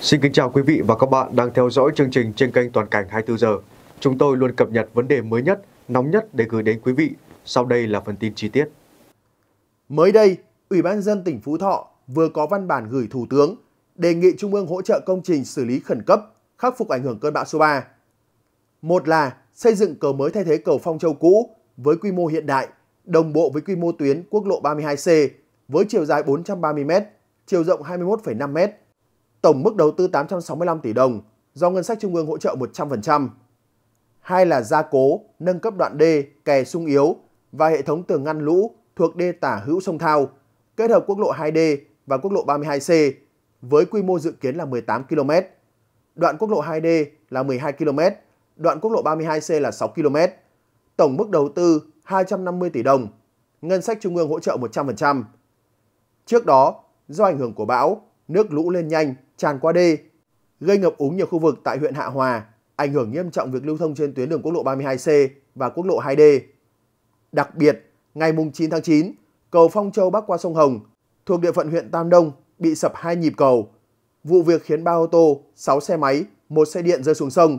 Xin kính chào quý vị và các bạn đang theo dõi chương trình trên kênh Toàn cảnh 24 giờ. Chúng tôi luôn cập nhật vấn đề mới nhất, nóng nhất để gửi đến quý vị. Sau đây là phần tin chi tiết. Mới đây, Ủy ban dân tỉnh Phú Thọ vừa có văn bản gửi Thủ tướng đề nghị Trung ương hỗ trợ công trình xử lý khẩn cấp, khắc phục ảnh hưởng cơn bão số 3. Một là xây dựng cầu mới thay thế cầu Phong Châu cũ với quy mô hiện đại, đồng bộ với quy mô tuyến quốc lộ 32C với chiều dài 430m, chiều rộng 21,5m tổng mức đầu tư 865 tỷ đồng do ngân sách trung ương hỗ trợ 100%. Hai là gia cố, nâng cấp đoạn đê, kè sung yếu và hệ thống tường ngăn lũ thuộc đê tả hữu sông Thao, kết hợp quốc lộ 2D và quốc lộ 32C với quy mô dự kiến là 18 km. Đoạn quốc lộ 2D là 12 km, đoạn quốc lộ 32C là 6 km. Tổng mức đầu tư 250 tỷ đồng, ngân sách trung ương hỗ trợ 100%. Trước đó, do ảnh hưởng của bão, nước lũ lên nhanh, tràn qua đê, gây ngập úng nhiều khu vực tại huyện Hạ Hòa, ảnh hưởng nghiêm trọng việc lưu thông trên tuyến đường quốc lộ 32C và quốc lộ 2D. Đặc biệt, ngày 9 tháng 9, cầu Phong Châu bắc qua sông Hồng thuộc địa phận huyện Tam Đông bị sập hai nhịp cầu. Vụ việc khiến 3 ô tô, 6 xe máy, một xe điện rơi xuống sông,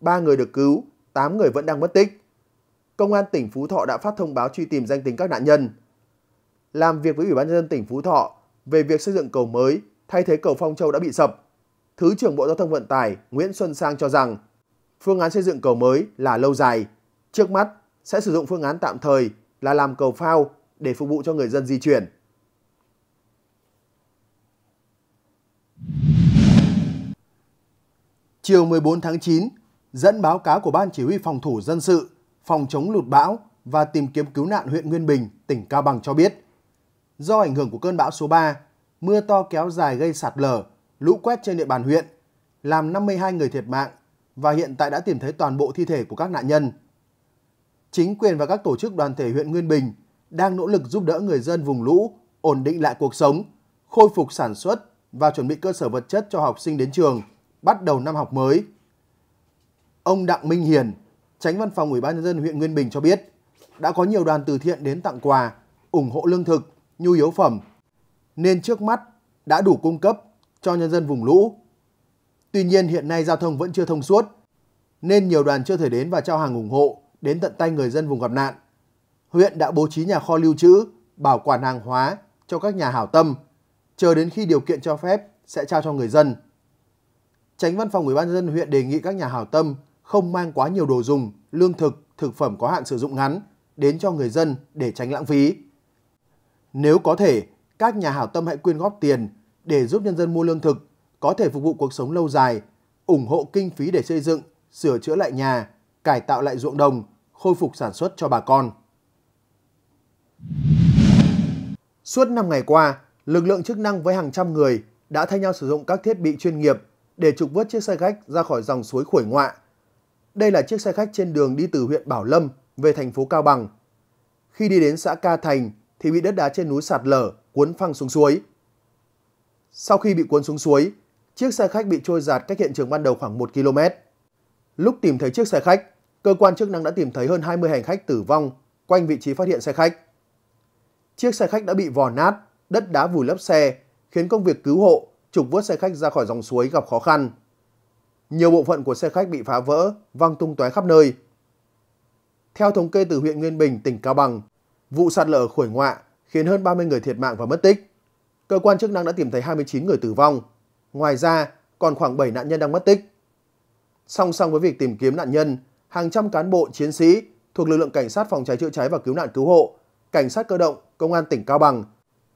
3 người được cứu, 8 người vẫn đang mất tích. Công an tỉnh Phú Thọ đã phát thông báo truy tìm danh tính các nạn nhân. Làm việc với Ủy ban nhân dân tỉnh Phú Thọ về việc xây dựng cầu mới thay thế cầu Phong Châu đã bị sập. Thứ trưởng Bộ Giao thông Vận tải Nguyễn Xuân Sang cho rằng phương án xây dựng cầu mới là lâu dài. Trước mắt sẽ sử dụng phương án tạm thời là làm cầu phao để phục vụ cho người dân di chuyển. Chiều 14 tháng 9, dẫn báo cáo của Ban Chỉ huy Phòng thủ Dân sự, Phòng chống lụt bão và tìm kiếm cứu nạn huyện Nguyên Bình, tỉnh Cao Bằng cho biết, do ảnh hưởng của cơn bão số 3, mưa to kéo dài gây sạt lở, lũ quét trên địa bàn huyện, làm 52 người thiệt mạng và hiện tại đã tìm thấy toàn bộ thi thể của các nạn nhân. Chính quyền và các tổ chức đoàn thể huyện Nguyên Bình đang nỗ lực giúp đỡ người dân vùng lũ ổn định lại cuộc sống, khôi phục sản xuất và chuẩn bị cơ sở vật chất cho học sinh đến trường bắt đầu năm học mới. Ông Đặng Minh Hiền, Tránh Văn phòng Ủy ban nhân dân huyện Nguyên Bình cho biết, đã có nhiều đoàn từ thiện đến tặng quà, ủng hộ lương thực, nhu yếu phẩm nên trước mắt đã đủ cung cấp cho nhân dân vùng lũ. Tuy nhiên hiện nay giao thông vẫn chưa thông suốt, nên nhiều đoàn chưa thể đến và trao hàng ủng hộ đến tận tay người dân vùng gặp nạn. Huyện đã bố trí nhà kho lưu trữ, bảo quản hàng hóa cho các nhà hảo tâm, chờ đến khi điều kiện cho phép sẽ trao cho người dân. Tránh văn phòng Ủy ban nhân dân huyện đề nghị các nhà hảo tâm không mang quá nhiều đồ dùng, lương thực, thực phẩm có hạn sử dụng ngắn đến cho người dân để tránh lãng phí. Nếu có thể, các nhà hảo tâm hãy quyên góp tiền để giúp nhân dân mua lương thực, có thể phục vụ cuộc sống lâu dài, ủng hộ kinh phí để xây dựng, sửa chữa lại nhà, cải tạo lại ruộng đồng, khôi phục sản xuất cho bà con. Suốt 5 ngày qua, lực lượng chức năng với hàng trăm người đã thay nhau sử dụng các thiết bị chuyên nghiệp để trục vớt chiếc xe khách ra khỏi dòng suối Khuổi Ngoạ. Đây là chiếc xe khách trên đường đi từ huyện Bảo Lâm về thành phố Cao Bằng. Khi đi đến xã Ca Thành thì bị đất đá trên núi sạt lở, cuốn phăng xuống suối. Sau khi bị cuốn xuống suối, chiếc xe khách bị trôi giạt cách hiện trường ban đầu khoảng 1 km. Lúc tìm thấy chiếc xe khách, cơ quan chức năng đã tìm thấy hơn 20 hành khách tử vong quanh vị trí phát hiện xe khách. Chiếc xe khách đã bị vò nát, đất đá vùi lấp xe, khiến công việc cứu hộ, trục vớt xe khách ra khỏi dòng suối gặp khó khăn. Nhiều bộ phận của xe khách bị phá vỡ, văng tung tóe khắp nơi. Theo thống kê từ huyện Nguyên Bình, tỉnh Cao Bằng, vụ sạt lở ở Khuổi Ngoạ khiến hơn 30 người thiệt mạng và mất tích. Cơ quan chức năng đã tìm thấy 29 người tử vong. Ngoài ra, còn khoảng 7 nạn nhân đang mất tích. Song song với việc tìm kiếm nạn nhân, hàng trăm cán bộ, chiến sĩ thuộc lực lượng cảnh sát phòng cháy chữa cháy và cứu nạn cứu hộ, cảnh sát cơ động, công an tỉnh Cao Bằng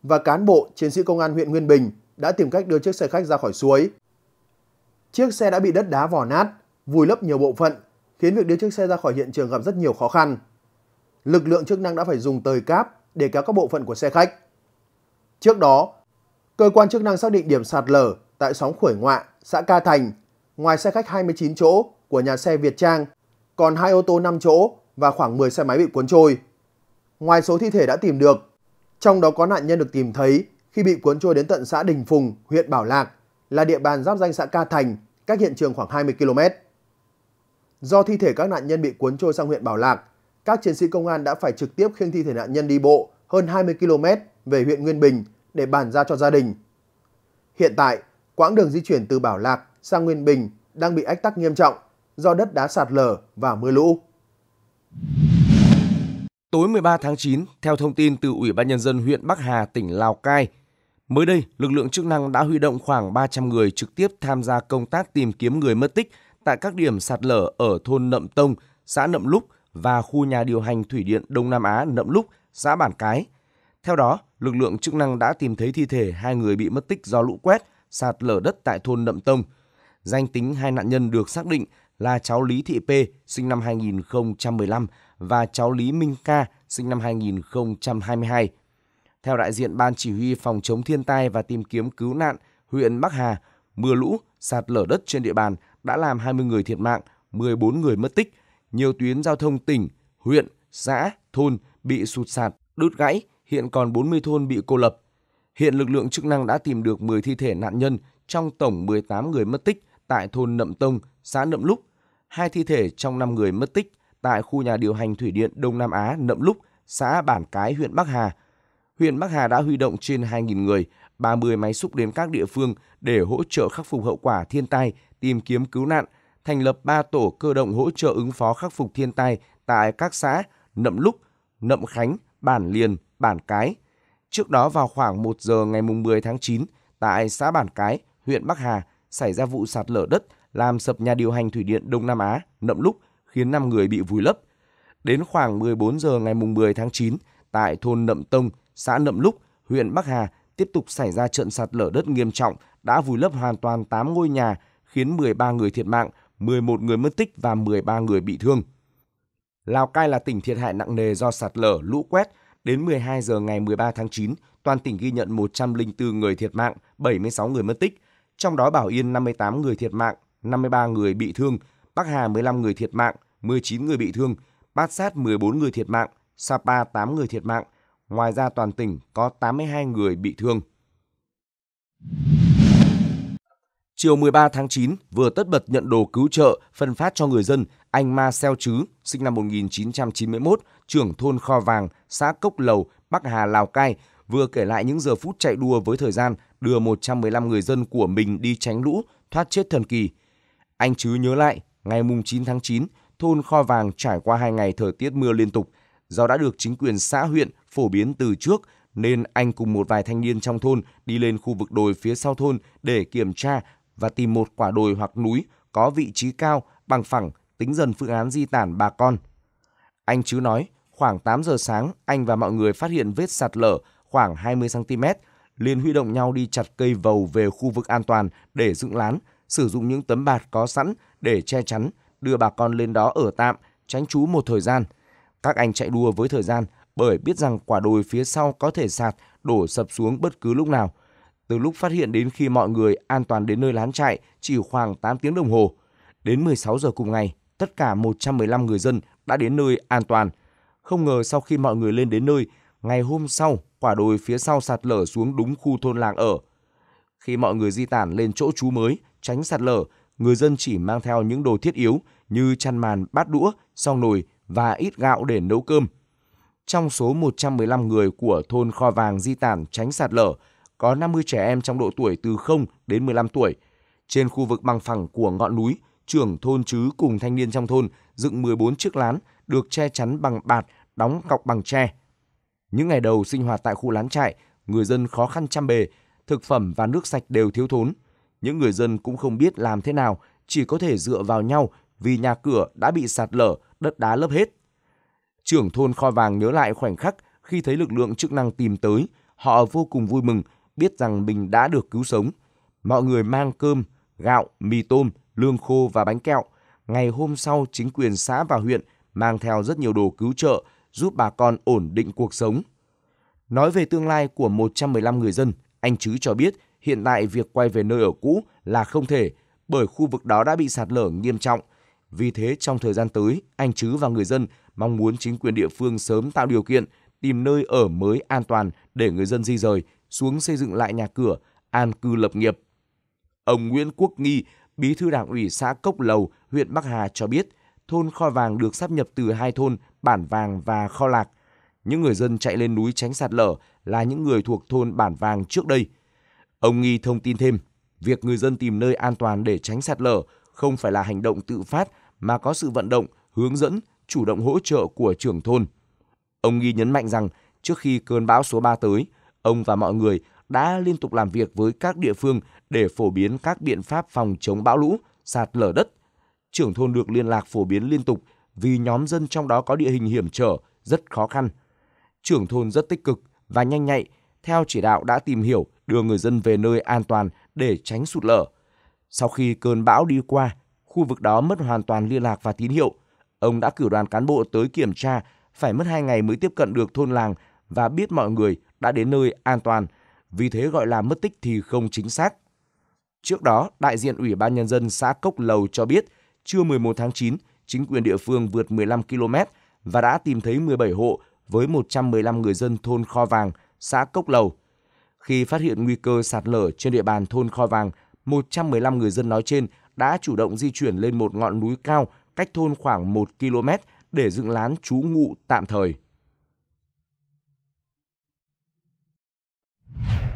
và cán bộ, chiến sĩ công an huyện Nguyên Bình đã tìm cách đưa chiếc xe khách ra khỏi suối. Chiếc xe đã bị đất đá vò nát, vùi lấp nhiều bộ phận, khiến việc đưa chiếc xe ra khỏi hiện trường gặp rất nhiều khó khăn. Lực lượng chức năng đã phải dùng tời cáp để kéo các bộ phận của xe khách. Trước đó, cơ quan chức năng xác định điểm sạt lở tại xóm Khuổi Ngoạ, xã Ca Thành, ngoài xe khách 29 chỗ của nhà xe Việt Trang, còn hai ô tô 5 chỗ và khoảng 10 xe máy bị cuốn trôi. Ngoài số thi thể đã tìm được, trong đó có nạn nhân được tìm thấy khi bị cuốn trôi đến tận xã Đình Phùng, huyện Bảo Lạc, là địa bàn giáp danh xã Ca Thành, cách hiện trường khoảng 20 km. Do thi thể các nạn nhân bị cuốn trôi sang huyện Bảo Lạc, các chiến sĩ công an đã phải trực tiếp khiêng thi thể nạn nhân đi bộ hơn 20 km về huyện Nguyên Bình để bàn ra cho gia đình. Hiện tại, quãng đường di chuyển từ Bảo Lạc sang Nguyên Bình đang bị ách tắc nghiêm trọng do đất đá sạt lở và mưa lũ. Tối 13 tháng 9, theo thông tin từ Ủy ban Nhân dân huyện Bắc Hà, tỉnh Lào Cai, mới đây lực lượng chức năng đã huy động khoảng 300 người trực tiếp tham gia công tác tìm kiếm người mất tích tại các điểm sạt lở ở thôn Nậm Tông, xã Nậm Lúc, và khu nhà điều hành thủy điện Đông Nam Á Nậm Lúc, xã Bản Cái. Theo đó, lực lượng chức năng đã tìm thấy thi thể hai người bị mất tích do lũ quét, sạt lở đất tại thôn Nậm Tông. Danh tính hai nạn nhân được xác định là cháu Lý Thị P, sinh năm 2015 và cháu Lý Minh Ca, sinh năm 2022. Theo đại diện Ban Chỉ huy Phòng chống thiên tai và tìm kiếm cứu nạn huyện Bắc Hà, mưa lũ, sạt lở đất trên địa bàn đã làm 20 người thiệt mạng, 14 người mất tích, nhiều tuyến giao thông tỉnh, huyện, xã, thôn bị sụt sạt, đứt gãy, hiện còn 40 thôn bị cô lập. Hiện lực lượng chức năng đã tìm được 10 thi thể nạn nhân trong tổng 18 người mất tích tại thôn Nậm Tông, xã Nậm Lúc, hai thi thể trong 5 người mất tích tại khu nhà điều hành thủy điện Đông Nam Á Nậm Lúc, xã Bản Cái, huyện Bắc Hà. Huyện Bắc Hà đã huy động trên 2.000 người, 30 máy xúc đến các địa phương để hỗ trợ khắc phục hậu quả thiên tai, tìm kiếm cứu nạn – thành lập 3 tổ cơ động hỗ trợ ứng phó khắc phục thiên tai tại các xã Nậm Lúc, Nậm Khánh, Bản Liền, Bản Cái. Trước đó vào khoảng 1 giờ ngày 10 tháng 9, tại xã Bản Cái, huyện Bắc Hà, xảy ra vụ sạt lở đất làm sập nhà điều hành thủy điện Đông Nam Á, Nậm Lúc, khiến 5 người bị vùi lấp. Đến khoảng 14 giờ ngày 10 tháng 9, tại thôn Nậm Tông, xã Nậm Lúc, huyện Bắc Hà, tiếp tục xảy ra trận sạt lở đất nghiêm trọng đã vùi lấp hoàn toàn 8 ngôi nhà, khiến 13 người thiệt mạng, 11 người mất tích và 13 người bị thương. Lào Cai là tỉnh thiệt hại nặng nề do sạt lở, lũ quét. Đến 12 giờ ngày 13 tháng 9, toàn tỉnh ghi nhận 104 người thiệt mạng, 76 người mất tích. Trong đó Bảo Yên 58 người thiệt mạng, 53 người bị thương, Bắc Hà 15 người thiệt mạng, 19 người bị thương, Bát Sát 14 người thiệt mạng, Sapa 8 người thiệt mạng. Ngoài ra toàn tỉnh có 82 người bị thương. Chiều 13 tháng 9, vừa tất bật nhận đồ cứu trợ phân phát cho người dân, anh Ma Xeo Chứ, sinh năm 1991, trưởng thôn Kho Vàng, xã Cốc Lầu, Bắc Hà, Lào Cai, vừa kể lại những giờ phút chạy đua với thời gian đưa 115 người dân của mình đi tránh lũ, thoát chết thần kỳ. Anh Chứ nhớ lại, ngày 9 tháng 9, thôn Kho Vàng trải qua hai ngày thời tiết mưa liên tục. Do đã được chính quyền xã huyện phổ biến từ trước, nên anh cùng một vài thanh niên trong thôn đi lên khu vực đồi phía sau thôn để kiểm tra và tìm một quả đồi hoặc núi có vị trí cao, bằng phẳng, tính dần phương án di tản bà con. Anh Chứ nói, khoảng 8 giờ sáng, anh và mọi người phát hiện vết sạt lở khoảng 20cm, liền huy động nhau đi chặt cây vầu về khu vực an toàn để dựng lán, sử dụng những tấm bạt có sẵn để che chắn, đưa bà con lên đó ở tạm, tránh trú một thời gian. Các anh chạy đua với thời gian bởi biết rằng quả đồi phía sau có thể sạt, đổ sập xuống bất cứ lúc nào – từ lúc phát hiện đến khi mọi người an toàn đến nơi lán trại chỉ khoảng 8 tiếng đồng hồ. Đến 16 giờ cùng ngày, tất cả 115 người dân đã đến nơi an toàn. Không ngờ sau khi mọi người lên đến nơi, ngày hôm sau quả đồi phía sau sạt lở xuống đúng khu thôn làng ở. Khi mọi người di tản lên chỗ trú mới, tránh sạt lở, người dân chỉ mang theo những đồ thiết yếu như chăn màn, bát đũa, song nồi và ít gạo để nấu cơm. Trong số 115 người của thôn Kho Vàng di tản tránh sạt lở, có 50 trẻ em trong độ tuổi từ 0 đến 15 tuổi. Trên khu vực bằng phẳng của ngọn núi, trưởng thôn chứ cùng thanh niên trong thôn dựng 14 chiếc lán được che chắn bằng bạt, đóng cọc bằng tre. Những ngày đầu sinh hoạt tại khu lán trại, người dân khó khăn chăm bề, thực phẩm và nước sạch đều thiếu thốn. Những người dân cũng không biết làm thế nào, chỉ có thể dựa vào nhau vì nhà cửa đã bị sạt lở, đất đá lấp hết. Trưởng thôn Kho Vàng nhớ lại khoảnh khắc khi thấy lực lượng chức năng tìm tới, họ vô cùng vui mừng biết rằng mình đã được cứu sống. Mọi người mang cơm, gạo, mì tôm, lương khô và bánh kẹo. Ngày hôm sau, chính quyền xã và huyện mang theo rất nhiều đồ cứu trợ giúp bà con ổn định cuộc sống. Nói về tương lai của 115 người dân, anh Chứ cho biết hiện tại việc quay về nơi ở cũ là không thể bởi khu vực đó đã bị sạt lở nghiêm trọng. Vì thế trong thời gian tới, anh Chứ và người dân mong muốn chính quyền địa phương sớm tạo điều kiện tìm nơi ở mới an toàn để người dân di rời xuống xây dựng lại nhà cửa, an cư lập nghiệp. Ông Nguyễn Quốc Nghi, bí thư đảng ủy xã Cốc Lầu, huyện Bắc Hà cho biết, thôn Kho Vàng được sắp nhập từ hai thôn Bản Vàng và Kho Lạc. Những người dân chạy lên núi tránh sạt lở là những người thuộc thôn Bản Vàng trước đây. Ông Nghi thông tin thêm, việc người dân tìm nơi an toàn để tránh sạt lở không phải là hành động tự phát mà có sự vận động, hướng dẫn, chủ động hỗ trợ của trưởng thôn. Ông Nghi nhấn mạnh rằng trước khi cơn bão số 3 tới – ông và mọi người đã liên tục làm việc với các địa phương để phổ biến các biện pháp phòng chống bão lũ, sạt lở đất. Trưởng thôn được liên lạc phổ biến liên tục vì nhóm dân trong đó có địa hình hiểm trở, rất khó khăn. Trưởng thôn rất tích cực và nhanh nhạy, theo chỉ đạo đã tìm hiểu đưa người dân về nơi an toàn để tránh sụt lở. Sau khi cơn bão đi qua, khu vực đó mất hoàn toàn liên lạc và tín hiệu. Ông đã cử đoàn cán bộ tới kiểm tra, phải mất 2 ngày mới tiếp cận được thôn làng và biết mọi người đã đến nơi an toàn, vì thế gọi là mất tích thì không chính xác. Trước đó, đại diện Ủy ban Nhân dân xã Cốc Lầu cho biết, trưa 11 tháng 9, chính quyền địa phương vượt 15 km và đã tìm thấy 17 hộ với 115 người dân thôn Kho Vàng, xã Cốc Lầu. Khi phát hiện nguy cơ sạt lở trên địa bàn thôn Kho Vàng, 115 người dân nói trên đã chủ động di chuyển lên một ngọn núi cao cách thôn khoảng 1 km để dựng lán trú ngụ tạm thời. you